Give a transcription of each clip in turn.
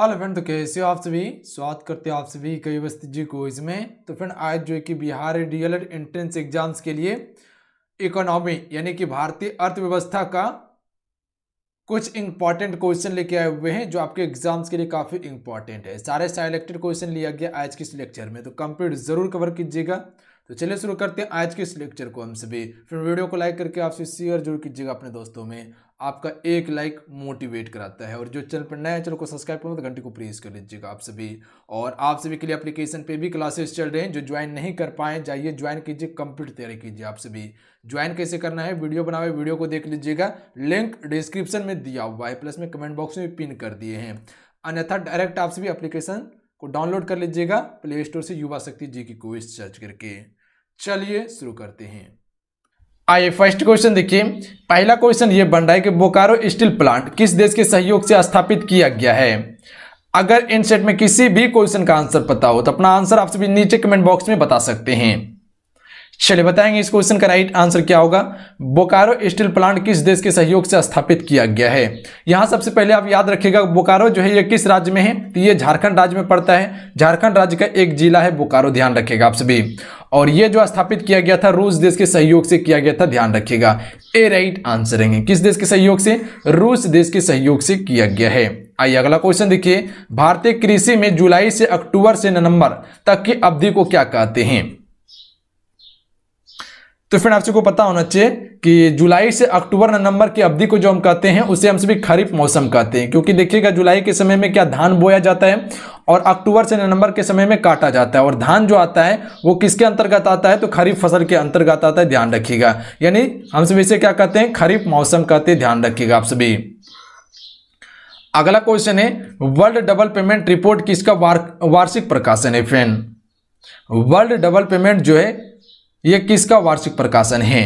hello friend तो कैसे हो आप सभी स्वागत करते हो आप सभी कई वस्ती जी को इसमें तो फ्रेंड आज जो है कि बिहार डीएलएड एंट्रेंस एग्जाम्स के लिए इकोनॉमी यानी कि भारतीय अर्थव्यवस्था का कुछ इंपॉर्टेंट क्वेश्चन लेके आए हुए हैं जो आपके एग्जाम्स के लिए काफ़ी इंपॉर्टेंट है सारे सेलेक्टेड क्वेश्चन लिया गया आज के इस लेक्चर में तो कंप्लीट ज़रूर कवर कीजिएगा तो चलिए शुरू करते हैं आज के इस लेक्चर को हम सभी फिर वीडियो को लाइक करके आपसे शेयर जरूर कीजिएगा अपने दोस्तों में आपका एक लाइक मोटिवेट कराता है और जो चैनल पर नया चैनल को सब्सक्राइब करो तो घंटे को प्रेस कर लीजिएगा आप सभी और आप सभी के लिए एप्लीकेशन पे भी क्लासेस चल रहे हैं जो ज्वाइन नहीं कर पाए जाइए ज्वाइन कीजिए कंप्लीट तैयारी कीजिए आप सभी ज्वाइन कैसे करना है वीडियो बनावे वीडियो को देख लीजिएगा लिंक डिस्क्रिप्शन में दिया हुआ है प्लस में कमेंट बॉक्स में पिन कर दिए हैं अन्यथा डायरेक्ट आप सभी अप्लीकेशन को डाउनलोड कर लीजिएगा प्ले स्टोर से युवा शक्ति जी की क्विज सर्च करके चलिए शुरू करते हैं आइए फर्स्ट क्वेश्चन देखिए पहला क्वेश्चन ये बन रहा है कि बोकारो स्टील प्लांट किस देश के सहयोग से स्थापित किया गया है अगर इनसेट में किसी भी क्वेश्चन का आंसर पता हो तो अपना आंसर आप सभी नीचे कमेंट बॉक्स में बता सकते हैं चलिए बताएंगे इस क्वेश्चन का राइट आंसर क्या होगा बोकारो स्टील प्लांट किस देश के सहयोग से स्थापित किया गया है यहां सबसे पहले आप याद रखिएगा बोकारो जो है ये किस राज्य में है तो ये झारखंड राज्य में पड़ता है झारखंड राज्य का एक जिला है बोकारो ध्यान रखिएगा आप सभी और ये जो स्थापित किया गया था रूस देश के सहयोग से किया गया था ध्यान रखिएगा ए राइट आंसर है किस देश के सहयोग से रूस देश के सहयोग से किया गया है आइए अगला क्वेश्चन देखिए भारतीय कृषि में जुलाई से अक्टूबर से नवंबर तक की अवधि को क्या कहते हैं तो फिर आप सबको पता होना चाहिए कि जुलाई से अक्टूबर नवंबर की अवधि को जो हम कहते हैं उसे हम सभी खरीफ मौसम कहते हैं क्योंकि देखिएगा जुलाई के समय में क्या धान बोया जाता है और अक्टूबर से नवंबर के समय में काटा जाता है और धान जो आता है वो किसके अंतर्गत आता है तो खरीफ फसल के अंतर्गत आता है ध्यान रखिएगा यानी हम सभी इसे क्या कहते हैं खरीफ मौसम कहते हैं ध्यान रखिएगा आप सभी अगला क्वेश्चन है वर्ल्ड डबल पेमेंट रिपोर्ट किसका वार्षिक प्रकाशन है फ्रेंड वर्ल्ड डबल पेमेंट जो है यह किसका वार्षिक प्रकाशन है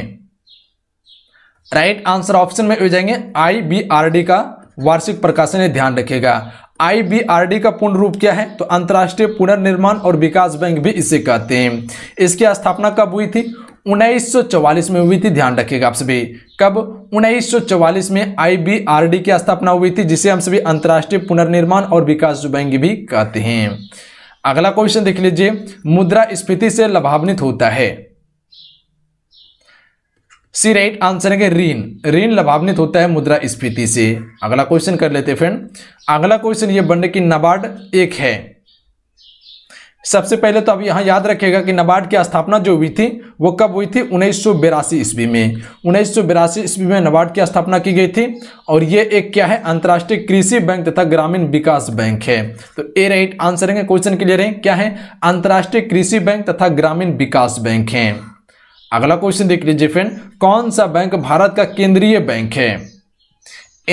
राइट आंसर ऑप्शन में हो जाएंगे आईबीआरडी का वार्षिक प्रकाशन है ध्यान रखेगा आईबीआरडी का पूर्ण रूप क्या है तो अंतर्राष्ट्रीय पुनर्निर्माण और विकास बैंक भी इसे कहते हैं इसकी स्थापना कब हुई थी 1944 में हुई थी ध्यान रखिएगा आप सभी कब 1944 में आईबीआरडी की स्थापना हुई थी जिसे हम सभी अंतर्राष्ट्रीय पुनर्निर्माण और विकास बैंक भी कहते हैं अगला क्वेश्चन देख लीजिए मुद्रा स्फीति से लाभान्वित होता है सी राइट आंसर है ऋण ऋण लाभान्वित होता है मुद्रा स्फीति से अगला क्वेश्चन कर लेते फ्रेंड अगला क्वेश्चन ये बन कि नबार्ड एक है सबसे पहले तो अब यहाँ याद रखेगा कि नबार्ड की स्थापना जो हुई थी वो कब हुई थी उन्नीस सौ ईस्वी में उन्नीस सौ ईस्वी में नबार्ड की स्थापना की गई थी और ये एक क्या है अंतर्राष्ट्रीय कृषि बैंक तथा ग्रामीण विकास बैंक है तो ए राइट आंसर है क्वेश्चन क्लियर है क्या है अंतर्राष्ट्रीय कृषि बैंक तथा ग्रामीण विकास बैंक है अगला क्वेश्चन देख लीजिए फ्रेंड कौन सा बैंक भारत का केंद्रीय बैंक है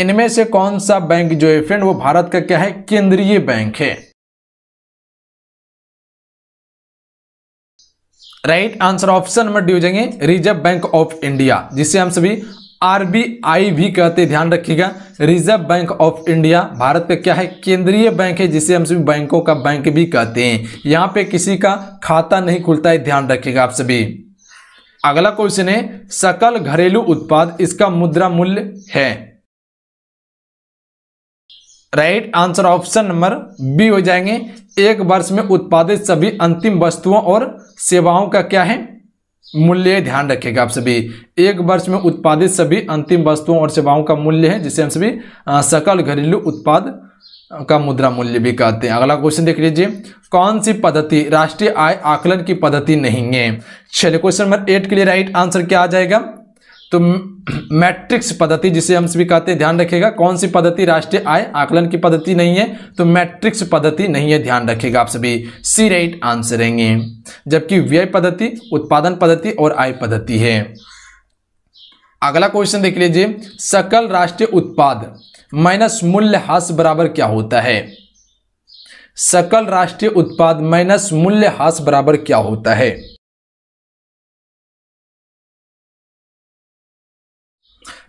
इनमें से कौन सा बैंक जो है फ्रेंड वो भारत का क्या है केंद्रीय बैंक है right answer option number D हो जाएंगे रिजर्व बैंक ऑफ इंडिया जिसे हम सभी आरबीआई भी कहते ध्यान रखिएगा reserve bank of India Bharat पे क्या है केंद्रीय बैंक है जिसे हम सभी बैंकों का बैंक भी कहते हैं यहां पे किसी का खाता नहीं खुलता है ध्यान रखिएगा आप सभी अगला क्वेश्चन है सकल घरेलू उत्पाद इसका मुद्रा मूल्य है right answer option number B हो जाएंगे एक वर्ष में उत्पादित सभी अंतिम वस्तुओं और सेवाओं का क्या है मूल्य ध्यान रखेगा आप सभी एक वर्ष में उत्पादित सभी अंतिम वस्तुओं और सेवाओं का मूल्य है जिसे हम सभी सकल घरेलू उत्पाद का मुद्रा मूल्य भी कहते हैं अगला क्वेश्चन देख लीजिए कौन सी पद्धति राष्ट्रीय आय आकलन की पद्धति नहीं है चलिए क्वेश्चन नंबर एट के लिए राइट आंसर क्या आ जाएगा तो मैट्रिक्स पद्धति जिसे हम सभी कहते हैं ध्यान रखिएगा कौन सी पद्धति राष्ट्रीय आय आकलन की पद्धति नहीं है तो मैट्रिक्स पद्धति नहीं है ध्यान रखिएगा आप सभी सी राइट आंसर रहेंगे जबकि व्यय पद्धति उत्पादन पद्धति और आय पद्धति है अगला क्वेश्चन देख लीजिए सकल राष्ट्रीय उत्पाद माइनस मूल्य हास बराबर क्या होता है सकल राष्ट्रीय उत्पाद माइनस मूल्य हास बराबर क्या होता है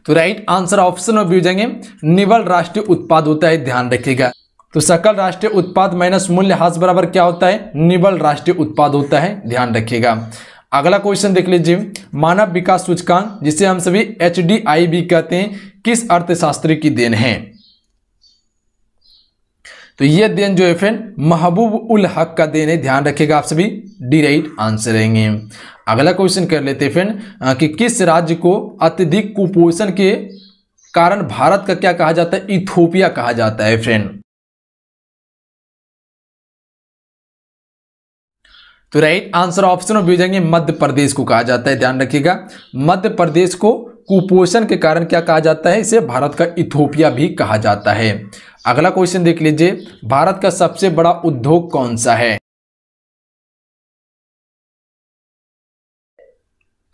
तो राइट आंसर ऑप्शन में भी जाएंगे निवल राष्ट्रीय उत्पाद होता है ध्यान रखिएगा तो सकल राष्ट्रीय उत्पाद माइनस मूल्य हास बराबर क्या होता है निवल राष्ट्रीय उत्पाद होता है ध्यान रखिएगा अगला क्वेश्चन देख लीजिए मानव विकास सूचकांक जिसे हम सभी एच भी कहते हैं किस अर्थशास्त्री की देन है तो ये देन जो है फ्रेंड महबूब उल हक का देन है ध्यान रखिएगा आप सभी डी राइट आंसर रहेंगे अगला क्वेश्चन कर लेते हैं फ्रेंड कि किस राज्य को अत्यधिक कुपोषण के कारण भारत का क्या कहा जाता है इथोपिया कहा जाता है फ्रेंड तो राइट आंसर ऑप्शन बी हो जाएंगे मध्य प्रदेश को कहा जाता है ध्यान रखिएगा मध्य प्रदेश को कुपोषण के कारण क्या कहा जाता है इसे भारत का इथोपिया भी कहा जाता है अगला क्वेश्चन देख लीजिए भारत का सबसे बड़ा उद्योग कौन सा है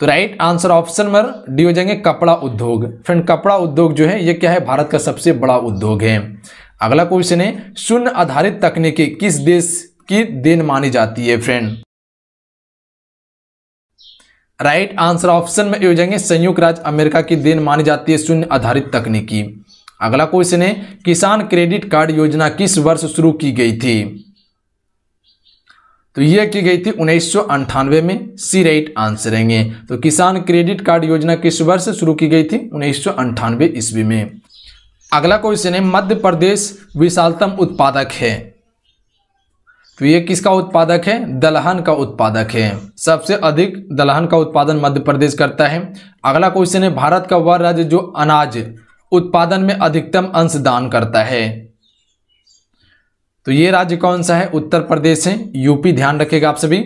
तो right answer option number D हो जाएंगे कपड़ा उद्योग फ्रेंड कपड़ा उद्योग जो है ये क्या है भारत का सबसे बड़ा उद्योग है अगला क्वेश्चन है शून्य आधारित तकनीकी किस देश की देन मानी जाती है फ्रेंड राइट आंसर ऑप्शन में हो जाएंगे संयुक्त राज्य अमेरिका की देन मानी जाती है शून्य आधारित तकनीकी अगला क्वेश्चन है किसान क्रेडिट कार्ड योजना किस वर्ष शुरू की गई थी तो यह की गई थी उन्नीस में सी राइट आंसर है तो किसान क्रेडिट कार्ड योजना किस वर्ष शुरू की गई थी उन्नीस ईस्वी में अगला क्वेश्चन है मध्य प्रदेश विशालतम उत्पादक है तो ये किसका उत्पादक है दलहन का उत्पादक है सबसे अधिक दलहन का उत्पादन मध्य प्रदेश करता है अगला क्वेश्चन है भारत का वह राज्य जो अनाज उत्पादन में अधिकतम अंश दान करता है तो ये राज्य कौन सा है उत्तर प्रदेश है यूपी ध्यान रखेगा आप सभी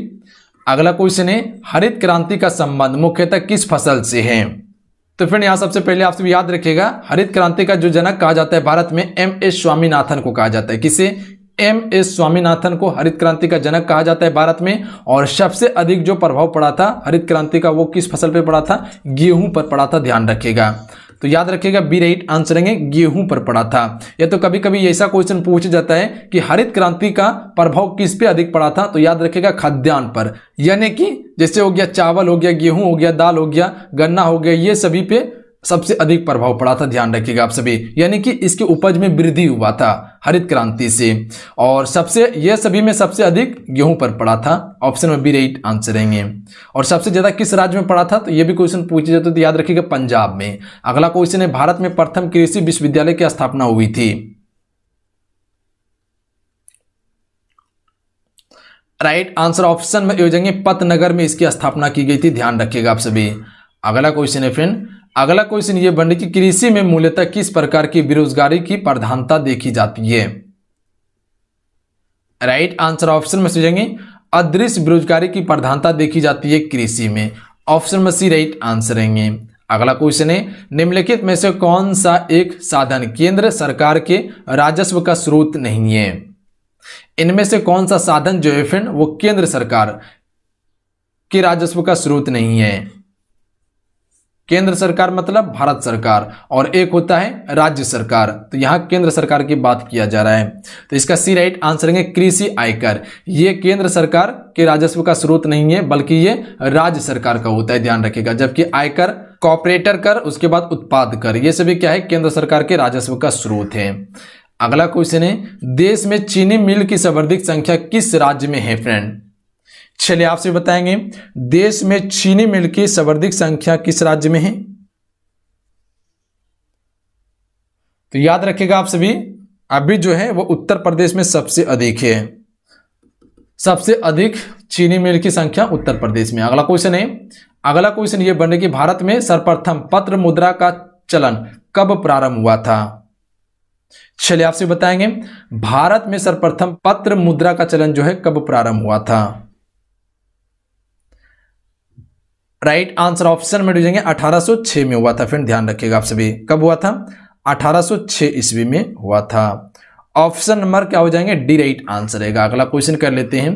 अगला क्वेश्चन है हरित क्रांति का संबंध मुख्यतः किस फसल से है तो फिर यहाँ सबसे पहले आप सभी याद रखिएगा हरित क्रांति का जो जनक कहा जाता है भारत में एम एस स्वामीनाथन को कहा जाता है किसे एम एस स्वामीनाथन को हरित क्रांति का जनक कहा जाता है भारत में और सबसे अधिक जो प्रभाव पड़ा था हरित क्रांति का वो किस फसल पर पड़ा था गेहूं पर पड़ा था ध्यान रखिएगा तो याद रखिएगा बी राइट आंसर है गेहूं पर पड़ा था या तो कभी कभी ऐसा क्वेश्चन पूछ जाता है कि हरित क्रांति का प्रभाव किस पे अधिक पड़ा था तो याद रखिएगा खाद्यान्न पर यानी कि जैसे हो गया चावल हो गया गेहूं हो गया दाल हो गया गन्ना हो गया ये सभी पे सबसे अधिक प्रभाव पड़ा था ध्यान रखिएगा आप सभी यानी कि इसके उपज में वृद्धि हुआ था हरित क्रांति से और सबसे यह सभी में सबसे अधिक गेहूं पर पड़ा था ऑप्शन में बी रेट आंसर रहेंगे और सबसे ज़्यादा किस राज्य में पड़ा था तो यह भी क्वेश्चन पूछे जाते तो याद रखिएगा पंजाब में अगला क्वेश्चन है भारत में प्रथम कृषि विश्वविद्यालय की स्थापना हुई थी राइट आंसर ऑप्शन में योजेंगे पतनगर में इसकी स्थापना की गई थी ध्यान रखिएगा आप सभी अगला क्वेश्चन है फ्रेंड अगला क्वेश्चन ये बन कि कृषि में मूल्यतः किस प्रकार की बेरोजगारी की प्रधानता देखी जाती है राइट आंसर ऑप्शन में सोचेंगे अदृश्य बेरोजगारी की प्रधानता देखी जाती है कृषि में ऑप्शन में सी राइट आंसर रहेंगे अगला क्वेश्चन है निम्नलिखित में से कौन सा एक साधन केंद्र सरकार के राजस्व का स्रोत नहीं है इनमें से कौन सा साधन जो है फ्रेंड वो केंद्र सरकार के राजस्व का स्रोत नहीं है केंद्र सरकार मतलब भारत सरकार और एक होता है राज्य सरकार तो यहाँ केंद्र सरकार की बात किया जा रहा है तो इसका सी राइट आंसर है कृषि आयकर ये केंद्र सरकार के राजस्व का स्रोत नहीं है बल्कि ये राज्य सरकार का होता है ध्यान रखिएगा जबकि आयकर कॉपरेटर कर उसके बाद उत्पाद कर ये सभी क्या है केंद्र सरकार के राजस्व का स्रोत है अगला क्वेश्चन है देश में चीनी मिल की सर्वाधिक संख्या किस राज्य में है फ्रेंड चलिए आपसे बताएंगे देश में चीनी मिल की सर्वाधिक संख्या किस राज्य में है तो याद रखिएगा आप सभी अभी जो है वो उत्तर प्रदेश में सबसे अधिक है सबसे अधिक चीनी मिल की संख्या उत्तर प्रदेश में अगला क्वेश्चन है अगला क्वेश्चन ये बने कि भारत में सर्वप्रथम पत्र मुद्रा का चलन कब प्रारंभ हुआ था चलिए आपसे बताएंगे भारत में सर्वप्रथम पत्र मुद्रा का चलन जो है कब प्रारंभ हुआ था राइट आंसर ऑप्शन में डूजेंगे अठारह में हुआ था फिर ध्यान रखिएगा आप सभी कब हुआ था 1806 ईस्वी में हुआ था ऑप्शन नंबर क्या हो जाएंगे डी राइट आंसर रहेगा अगला क्वेश्चन कर लेते हैं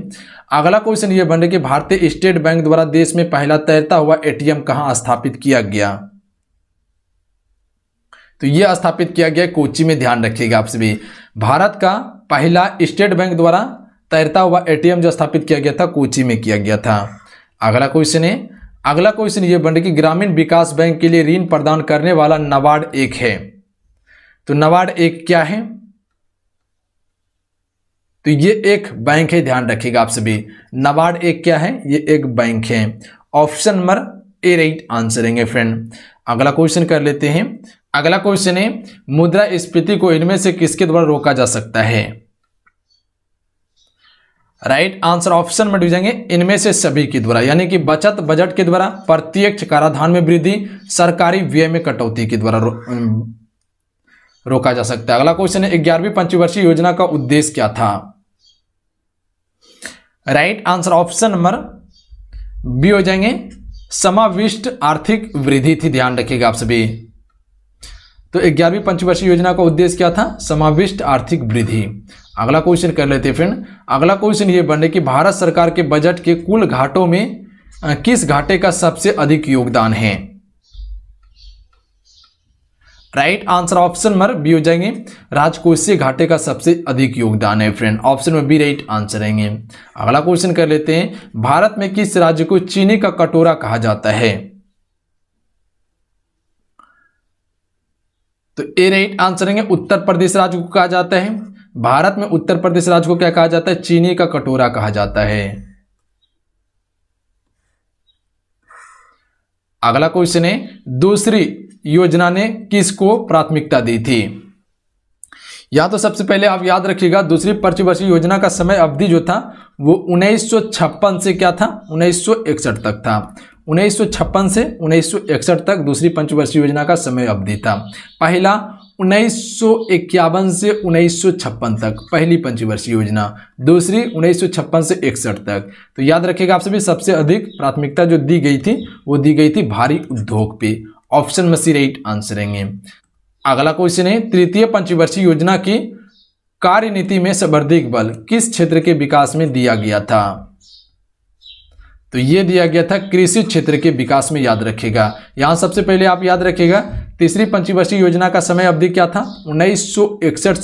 अगला क्वेश्चन ये बन रहा है कि भारतीय स्टेट बैंक द्वारा देश में पहला तैरता हुआ एटीएम कहां स्थापित किया गया तो ये स्थापित किया गया कोची में ध्यान रखिएगा आप सभी भारत का पहला स्टेट बैंक द्वारा तैरता हुआ एटीएम जो स्थापित किया गया था कोची में किया गया था अगला क्वेश्चन है अगला क्वेश्चन ये बन रहा कि ग्रामीण विकास बैंक के लिए ऋण प्रदान करने वाला नवार्ड एक है तो नवाड़ एक क्या है तो ये एक बैंक है ध्यान रखिएगा आप सभी नाबार्ड एक क्या है ये एक बैंक है option number A right answer है फ्रेंड अगला क्वेश्चन कर लेते हैं अगला क्वेश्चन है मुद्रा स्फीति को इनमें से किसके द्वारा रोका जा सकता है राइट आंसर ऑप्शन में जाएंगे इनमें से सभी के द्वारा यानी कि बचत बजट के द्वारा प्रत्यक्ष कराधान में वृद्धि सरकारी व्यय में कटौती के द्वारा रो, रोका जा सकता है अगला क्वेश्चन है ग्यारहवीं पंचवर्षीय योजना का उद्देश्य क्या था right answer option number B हो जाएंगे समाविष्ट आर्थिक वृद्धि थी ध्यान रखिएगा आप सभी तो ग्यारहवीं पंचवर्षीय योजना का उद्देश्य क्या था समाविष्ट आर्थिक वृद्धि अगला क्वेश्चन कर लेते हैं फ्रेंड अगला क्वेश्चन ये बन रहा कि भारत सरकार के बजट के कुल घाटों में किस घाटे का सबसे अधिक योगदान है right answer option number B हो जाएंगे राजकोषीय घाटे का सबसे अधिक योगदान है फ्रेंड ऑप्शन में बी राइट आंसर रहेंगे अगला क्वेश्चन कर लेते हैं भारत में किस राज्य को चीनी का कटोरा कहा जाता है तो ए राइट आंसर रहेंगे उत्तर प्रदेश राज्य को कहा जाता है भारत में उत्तर प्रदेश राज्य को क्या कहा जाता है चीनी का कटोरा कहा जाता है अगला क्वेश्चन है दूसरी योजना ने किसको प्राथमिकता दी थी या तो सबसे पहले आप याद रखिएगा दूसरी प्रतिवर्षीय योजना का समय अवधि जो था वो उन्नीस से क्या था उन्नीस तक था उन्नीस से उन्नीस तक दूसरी पंचवर्षीय योजना का समय अवधि था पहला 1951 से उन्नीस तक पहली पंचवर्षीय योजना दूसरी उन्नीस से इकसठ तक तो याद रखिएगा आप सभी सबसे अधिक प्राथमिकता जो दी गई थी वो दी गई थी भारी उद्योग पे ऑप्शन में सी राइट आंसर रहेंगे अगला क्वेश्चन है तृतीय पंचवर्षीय योजना की कार्यनीति में सर्वाधिक बल किस क्षेत्र के विकास में दिया गया था तो ये दिया गया था कृषि क्षेत्र के विकास में याद रखेगा यहां सबसे पहले आप याद रखेगा तीसरी पंचवर्षीय योजना का समय अवधि क्या था उन्नीस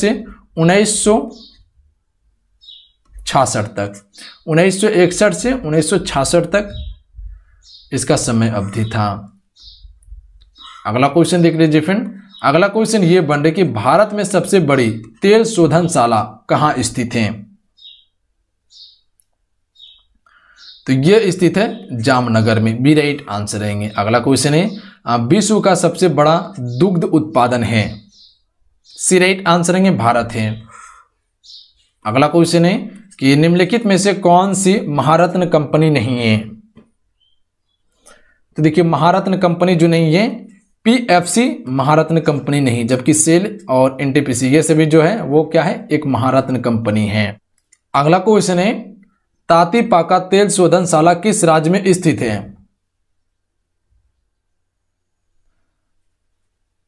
से उन्नीस छासठ तक 1961 से उन्नीस तक इसका समय अवधि था अगला क्वेश्चन देख लीजिए फिर अगला क्वेश्चन ये बन रहे कि भारत में सबसे बड़ी तेल शोधनशाला कहां स्थित है तो यह स्थित है जामनगर में बी राइट आंसर रहेंगे अगला क्वेश्चन है विश्व का सबसे बड़ा दुग्ध उत्पादन है सी राइट आंसर है भारत है अगला क्वेश्चन है कि निम्नलिखित में से कौन सी महारत्न कंपनी नहीं है तो देखिए महारत्न कंपनी जो नहीं है पीएफसी महारत्न कंपनी नहीं जबकि सेल और एनटीपीसी ये सभी जो है वो क्या है एक महारत्न कंपनी है अगला क्वेश्चन है तातीपाका तेल शोधनशाला किस राज्य में स्थित है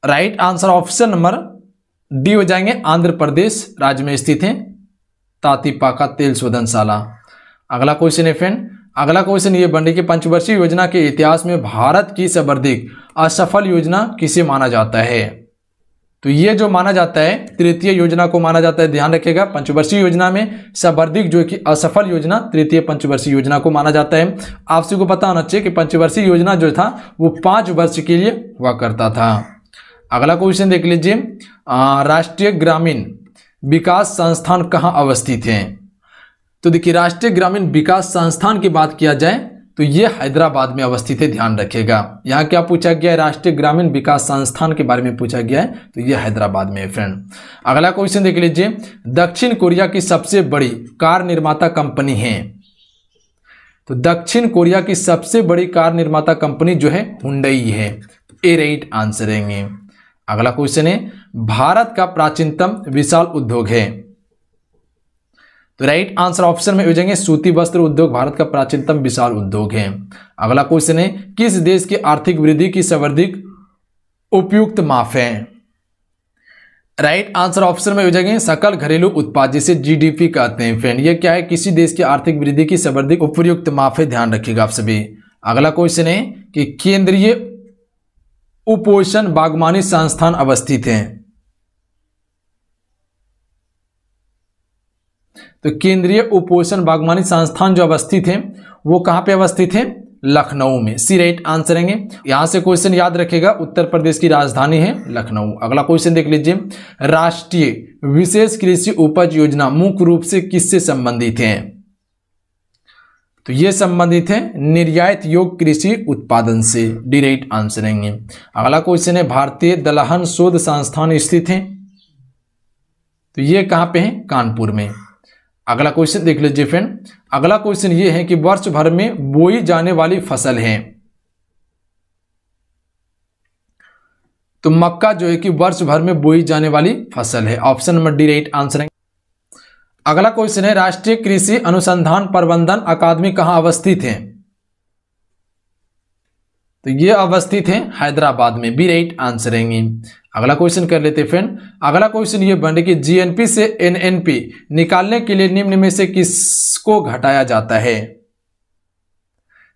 right answer option number D हो जाएंगे आंध्र प्रदेश राज्य में स्थित है तातीपाका तेल शोधनशाला अगला क्वेश्चन है फ्रेंड अगला क्वेश्चन ये बन रही पंचवर्षीय योजना के इतिहास में भारत की सर्वाधिक असफल योजना किसे माना जाता है तो ये जो माना जाता है तृतीय योजना को माना जाता है ध्यान रखिएगा पंचवर्षीय योजना में सर्वाधिक जो कि असफल योजना तृतीय पंचवर्षीय योजना को माना जाता है आपसी को पता होना चाहिए कि पंचवर्षीय योजना जो था वो पांच वर्ष के लिए हुआ करता था अगला क्वेश्चन देख लीजिए राष्ट्रीय ग्रामीण विकास संस्थान कहाँ अवस्थित है तो देखिए राष्ट्रीय ग्रामीण विकास संस्थान की बात किया जाए तो ये हैदराबाद में अवस्थित है ध्यान रखिएगा यहाँ क्या पूछा गया है राष्ट्रीय ग्रामीण विकास संस्थान के बारे में पूछा गया है तो ये हैदराबाद में है फ्रेंड अगला क्वेश्चन देख लीजिए दक्षिण कोरिया की सबसे बड़ी कार निर्माता कंपनी है तो दक्षिण कोरिया की सबसे बड़ी कार निर्माता कंपनी जो है हुडई है ए राइट आंसर अगला क्वेश्चन है भारत का प्राचीनतम विशाल उद्योग है तो राइट आंसर ऑप्शन में योजेंगे सूती वस्त्र उद्योग भारत का प्राचीनतम विशाल उद्योग है अगला क्वेश्चन है किस देश की आर्थिक वृद्धि की सर्वाधिक उपयुक्त माफ है राइट आंसर ऑप्शन में हो जाएंगे सकल घरेलू उत्पाद जिसे जीडीपी कहते हैं फ्रेंड ये क्या है किसी देश की आर्थिक वृद्धि की सर्वाधिक उपयुक्त माफे ध्यान रखिएगा आप सभी अगला क्वेश्चन है कि केंद्रीय उपोषण बागवानी संस्थान अवस्थित है तो केंद्रीय उपोषण बागवानी संस्थान जो अवस्थित है वो कहां पे अवस्थित है लखनऊ में सी राइट आंसर है यहां से क्वेश्चन याद रखेगा उत्तर प्रदेश की राजधानी है लखनऊ अगला क्वेश्चन देख लीजिए राष्ट्रीय विशेष कृषि उपज योजना मुख्य रूप से किससे संबंधित है तो ये संबंधित है निर्यात योग कृषि उत्पादन से डिरेक्ट आंसर रहेंगे अगला क्वेश्चन है भारतीय दलहन शोध संस्थान स्थित है तो ये कहां पे है कानपुर में अगला क्वेश्चन देख लीजिए फ्रेंड अगला क्वेश्चन ये है कि वर्ष भर में बोई जाने वाली फसल है तो मक्का जो है कि वर्ष भर में बोई जाने वाली फसल है option number D right answer अगला क्वेश्चन है राष्ट्रीय कृषि अनुसंधान प्रबंधन अकादमी कहाँ अवस्थित है तो ये अवस्थित है हैदराबाद में बी राइट आंसर है अगला क्वेश्चन कर लेते हैं फ्रेंड अगला क्वेश्चन ये बन कि जीएनपी से एनएनपी निकालने के लिए निम्न में से किसको घटाया जाता है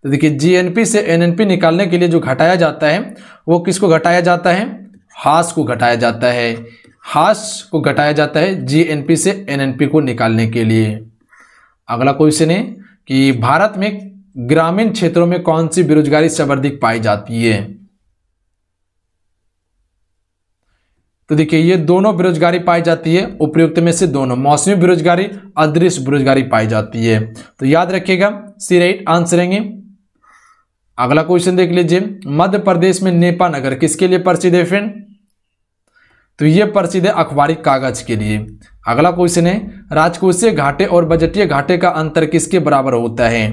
तो देखिए जीएनपी से एनएनपी निकालने के लिए जो घटाया जाता है वो किसको घटाया जाता है हास को घटाया जाता है हास को घटाया जाता है जीएनपी से एनएनपी को निकालने के लिए अगला क्वेश्चन है कि भारत में ग्रामीण क्षेत्रों में कौन सी बेरोजगारी सर्वाधिक पाई जाती है तो देखिए ये दोनों बेरोजगारी पाई जाती है उपयुक्त में से दोनों मौसमी बेरोजगारी अदृश्य बेरोजगारी पाई जाती है तो याद रखिएगा सी राइट आंसर रहेंगे अगला क्वेश्चन देख लीजिए मध्य प्रदेश में नेपा नगर किसके लिए प्रसिद्ध है फ्रेंड तो ये प्रसिद्ध है अखबारी कागज के लिए अगला क्वेश्चन है राजकोषीय घाटे और बजटीय घाटे का अंतर किसके बराबर होता है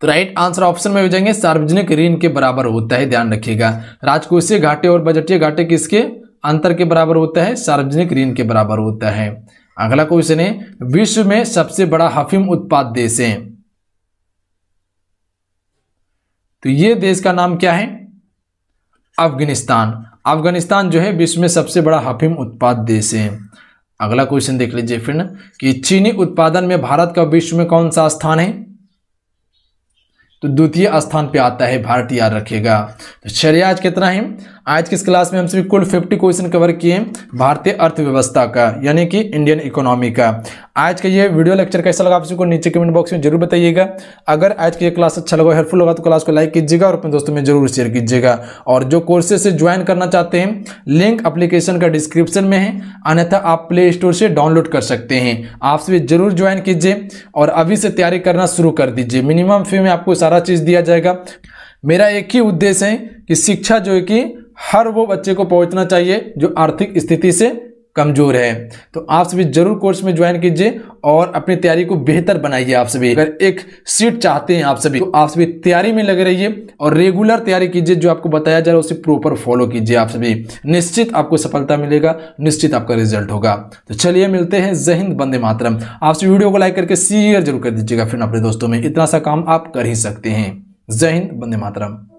तो राइट आंसर ऑप्शन में हो जाएंगे सार्वजनिक ऋण के बराबर होता है ध्यान रखिएगा राजकोषीय घाटे और बजटीय घाटे किसके अंतर के बराबर होता है सार्वजनिक ऋण के बराबर होता है अगला क्वेश्चन है विश्व में सबसे बड़ा हफीम उत्पाद देश है तो ये देश का नाम क्या है अफगानिस्तान अफगानिस्तान जो है विश्व में सबसे बड़ा हफीम उत्पाद देश है अगला क्वेश्चन देख लीजिए फिर कि चीनी उत्पादन में भारत का विश्व में कौन सा स्थान है तो द्वितीय स्थान पे आता है भारत याद रखेगा तो शरियाज कितना है आज की इस क्लास में हम सभी कुल 50 क्वेश्चन कवर किए भारतीय अर्थव्यवस्था का यानी कि इंडियन इकोनॉमी का आज का ये वीडियो लेक्चर कैसा लगा आप सभी को नीचे कमेंट बॉक्स में जरूर बताइएगा अगर आज की ये क्लास अच्छा लगा हेल्पफुल लगा तो क्लास को लाइक कीजिएगा और अपने दोस्तों में जरूर शेयर कीजिएगा और जो कोर्सेज से ज्वाइन करना चाहते हैं लिंक अप्लीकेशन का डिस्क्रिप्शन में है अन्यथा आप प्ले स्टोर से डाउनलोड कर सकते हैं आप सभी जरूर ज्वाइन कीजिए और अभी से तैयारी करना शुरू कर दीजिए मिनिमम फी में आपको सारा चीज़ दिया जाएगा मेरा एक ही उद्देश्य है कि शिक्षा जो है कि हर वो बच्चे को पहुंचना चाहिए जो आर्थिक स्थिति से कमजोर है तो आप सभी जरूर कोर्स में ज्वाइन कीजिए और अपनी तैयारी को बेहतर बनाइए आप सभी अगर एक सीट चाहते हैं आप सभी तो आप सभी तैयारी में लगे रहिए और रेगुलर तैयारी कीजिए जो आपको बताया जा रहा है उसे प्रॉपर फॉलो कीजिए आप सभी निश्चित आपको सफलता मिलेगा निश्चित आपका रिजल्ट होगा तो चलिए मिलते हैं जहिंद बंदे मातरम आप सभी वीडियो को लाइक करके शेयर जरूर कर दीजिएगा फिर अपने दोस्तों में इतना सा काम आप कर ही सकते हैं जहिंद बंदे मातरम